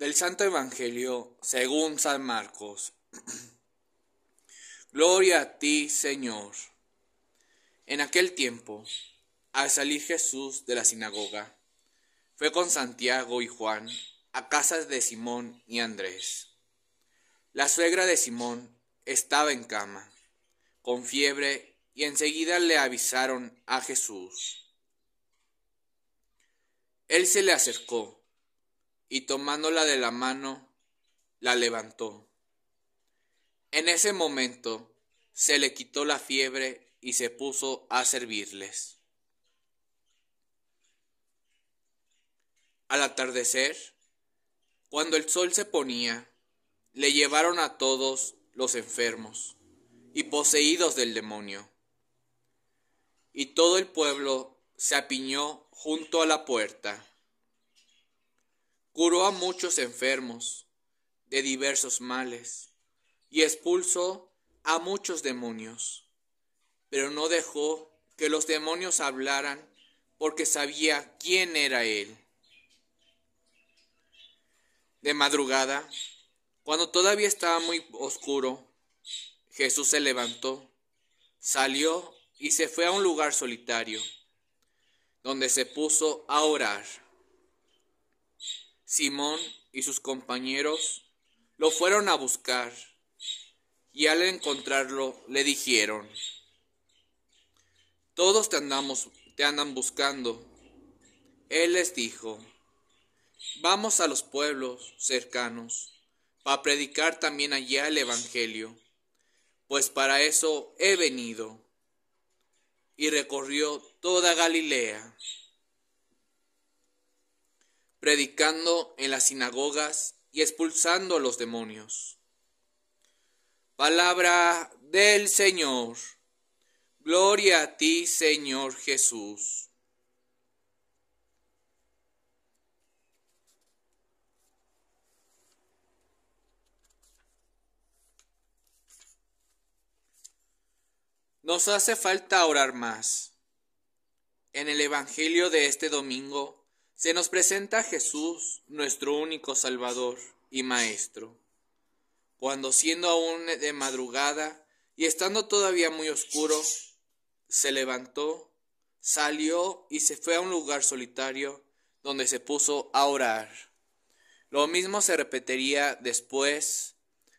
Del Santo Evangelio según San Marcos. Gloria a ti, Señor. En aquel tiempo, al salir Jesús de la sinagoga, fue con Santiago y Juan a casas de Simón y Andrés. La suegra de Simón estaba en cama, con fiebre, y enseguida le avisaron a Jesús. Él se le acercó y tomándola de la mano, la levantó. En ese momento se le quitó la fiebre y se puso a servirles. Al atardecer, cuando el sol se ponía, le llevaron a todos los enfermos y poseídos del demonio. Y todo el pueblo se apiñó junto a la puerta curó a muchos enfermos de diversos males y expulsó a muchos demonios, pero no dejó que los demonios hablaran porque sabía quién era él. De madrugada, cuando todavía estaba muy oscuro, Jesús se levantó, salió y se fue a un lugar solitario, donde se puso a orar. Simón y sus compañeros lo fueron a buscar y al encontrarlo le dijeron, todos te, te andan buscando. Él les dijo, vamos a los pueblos cercanos para predicar también allá el Evangelio, pues para eso he venido. Y recorrió toda Galilea predicando en las sinagogas y expulsando a los demonios. Palabra del Señor. Gloria a ti, Señor Jesús. Nos hace falta orar más. En el Evangelio de este domingo, se nos presenta Jesús, nuestro único Salvador y Maestro. Cuando siendo aún de madrugada y estando todavía muy oscuro, se levantó, salió y se fue a un lugar solitario donde se puso a orar. Lo mismo se repetiría después,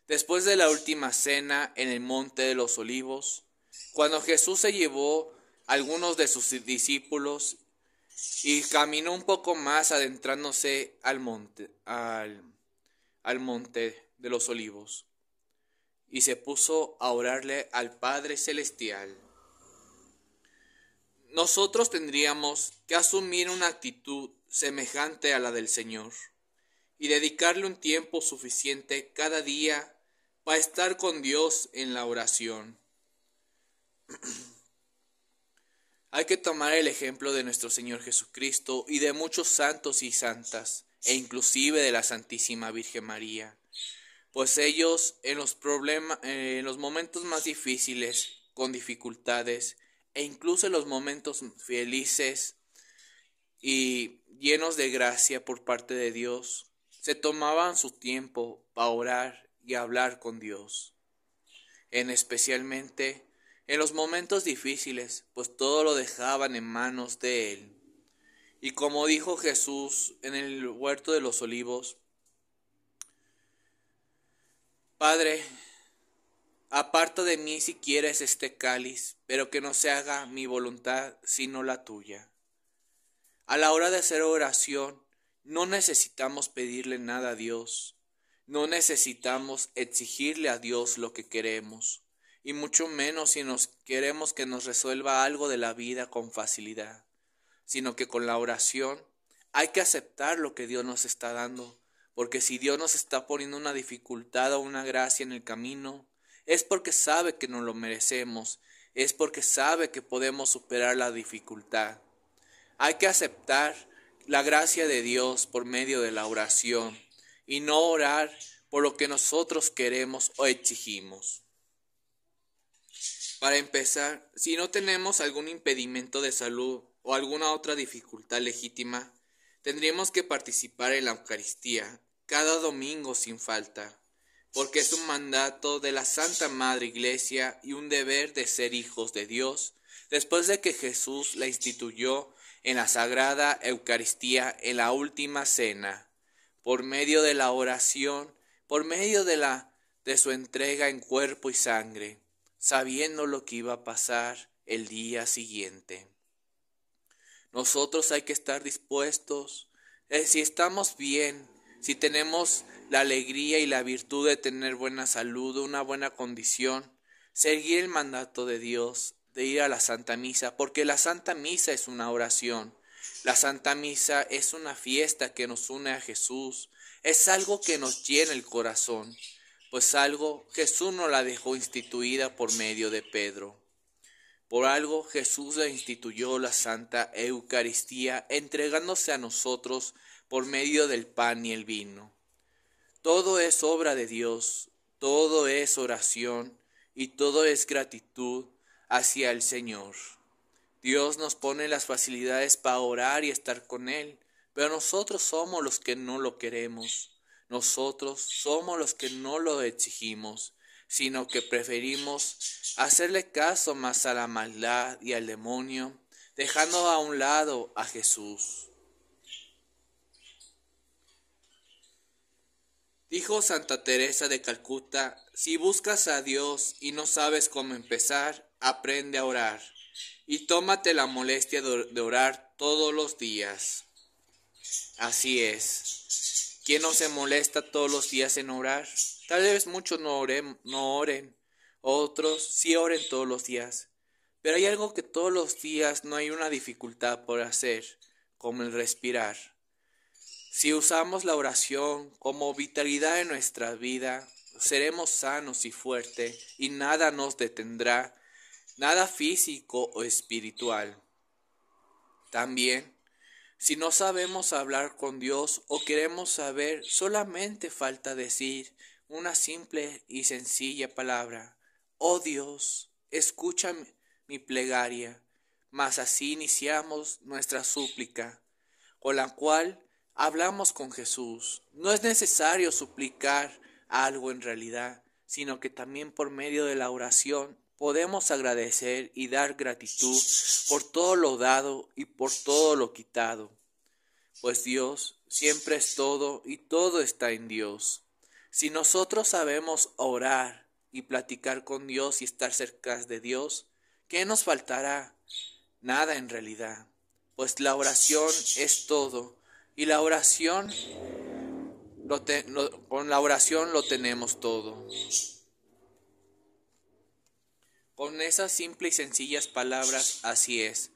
después de la última cena en el Monte de los Olivos, cuando Jesús se llevó algunos de sus discípulos y caminó un poco más adentrándose al monte, al, monte de los olivos. Y se puso a orarle al Padre Celestial. Nosotros tendríamos que asumir una actitud semejante a la del Señor y dedicarle un tiempo suficiente cada día para estar con Dios en la oración. Hay que tomar el ejemplo de nuestro Señor Jesucristo y de muchos santos y santas, e inclusive de la Santísima Virgen María, pues ellos en los, problemas, eh, en los momentos más difíciles, con dificultades, e incluso en los momentos felices y llenos de gracia por parte de Dios, se tomaban su tiempo para orar y hablar con Dios, en especialmente en los momentos difíciles, pues todo lo dejaban en manos de Él. Y como dijo Jesús en el huerto de los olivos, Padre, aparta de mí si quieres este cáliz, pero que no se haga mi voluntad sino la tuya. A la hora de hacer oración, no necesitamos pedirle nada a Dios, no necesitamos exigirle a Dios lo que queremos y mucho menos si nos queremos que nos resuelva algo de la vida con facilidad, sino que con la oración hay que aceptar lo que Dios nos está dando, porque si Dios nos está poniendo una dificultad o una gracia en el camino, es porque sabe que nos lo merecemos, es porque sabe que podemos superar la dificultad. Hay que aceptar la gracia de Dios por medio de la oración y no orar por lo que nosotros queremos o exigimos. Para empezar, si no tenemos algún impedimento de salud o alguna otra dificultad legítima, tendríamos que participar en la Eucaristía cada domingo sin falta, porque es un mandato de la Santa Madre Iglesia y un deber de ser hijos de Dios, después de que Jesús la instituyó en la Sagrada Eucaristía en la Última Cena, por medio de la oración, por medio de la de su entrega en cuerpo y sangre sabiendo lo que iba a pasar el día siguiente. Nosotros hay que estar dispuestos. Eh, si estamos bien, si tenemos la alegría y la virtud de tener buena salud, una buena condición, seguir el mandato de Dios, de ir a la Santa Misa, porque la Santa Misa es una oración. La Santa Misa es una fiesta que nos une a Jesús, es algo que nos llena el corazón. Pues algo Jesús no la dejó instituida por medio de Pedro. Por algo Jesús la instituyó la Santa Eucaristía entregándose a nosotros por medio del pan y el vino. Todo es obra de Dios, todo es oración y todo es gratitud hacia el Señor. Dios nos pone las facilidades para orar y estar con Él, pero nosotros somos los que no lo queremos. Nosotros somos los que no lo exigimos, sino que preferimos hacerle caso más a la maldad y al demonio, dejando a un lado a Jesús. Dijo Santa Teresa de Calcuta, si buscas a Dios y no sabes cómo empezar, aprende a orar y tómate la molestia de orar todos los días. Así es. ¿Quién no se molesta todos los días en orar? Tal vez muchos no oren, no oren, otros sí oren todos los días. Pero hay algo que todos los días no hay una dificultad por hacer, como el respirar. Si usamos la oración como vitalidad en nuestra vida, seremos sanos y fuertes y nada nos detendrá, nada físico o espiritual. También si no sabemos hablar con Dios o queremos saber, solamente falta decir una simple y sencilla palabra. Oh Dios, escucha mi plegaria. Mas así iniciamos nuestra súplica, con la cual hablamos con Jesús. No es necesario suplicar algo en realidad, sino que también por medio de la oración podemos agradecer y dar gratitud por todo lo dado y por todo lo quitado, pues Dios siempre es todo y todo está en Dios. Si nosotros sabemos orar y platicar con Dios y estar cerca de Dios, ¿qué nos faltará? Nada en realidad, pues la oración es todo y la oración con la oración lo tenemos todo. Con esas simples y sencillas palabras, así es.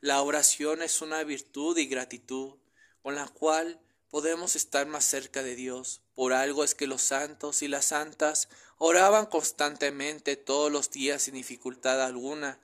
La oración es una virtud y gratitud con la cual podemos estar más cerca de Dios. Por algo es que los santos y las santas oraban constantemente todos los días sin dificultad alguna,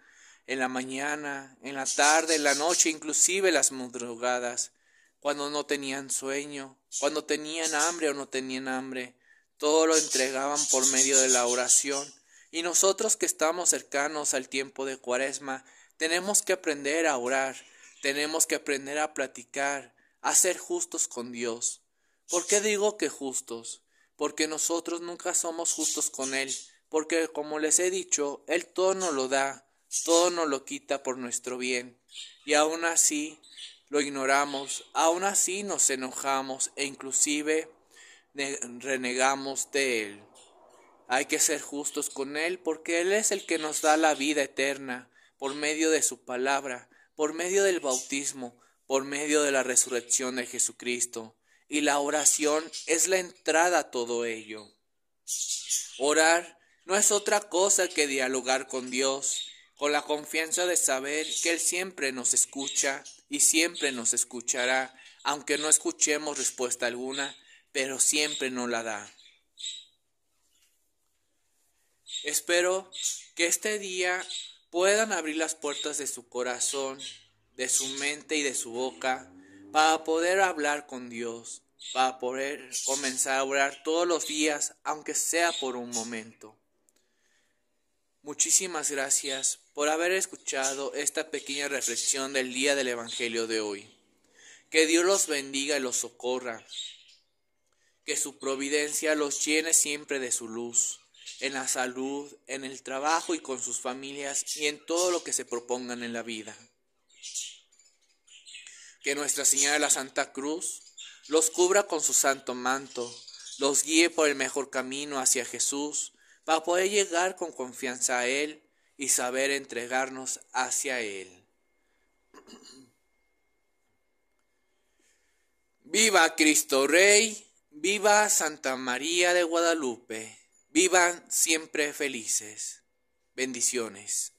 en la mañana, en la tarde, en la noche, inclusive las madrugadas, cuando no tenían sueño, cuando tenían hambre o no tenían hambre, todo lo entregaban por medio de la oración y nosotros que estamos cercanos al tiempo de Cuaresma, tenemos que aprender a orar, tenemos que aprender a platicar, a ser justos con Dios. ¿Por qué digo que justos? Porque nosotros nunca somos justos con Él, porque como les he dicho, Él todo nos lo da, todo nos lo quita por nuestro bien. Y aún así lo ignoramos, aún así nos enojamos e inclusive renegamos de Él. Hay que ser justos con Él porque Él es el que nos da la vida eterna por medio de su palabra, por medio del bautismo, por medio de la resurrección de Jesucristo. Y la oración es la entrada a todo ello. Orar no es otra cosa que dialogar con Dios, con la confianza de saber que Él siempre nos escucha y siempre nos escuchará, aunque no escuchemos respuesta alguna, pero siempre nos la da. Espero que este día puedan abrir las puertas de su corazón, de su mente y de su boca para poder hablar con Dios, para poder comenzar a orar todos los días, aunque sea por un momento. Muchísimas gracias por haber escuchado esta pequeña reflexión del día del Evangelio de hoy. Que Dios los bendiga y los socorra. Que su providencia los llene siempre de su luz en la salud, en el trabajo y con sus familias y en todo lo que se propongan en la vida. Que Nuestra Señora de la Santa Cruz los cubra con su santo manto, los guíe por el mejor camino hacia Jesús, para poder llegar con confianza a Él y saber entregarnos hacia Él. Viva Cristo Rey, viva Santa María de Guadalupe. Vivan siempre felices. Bendiciones.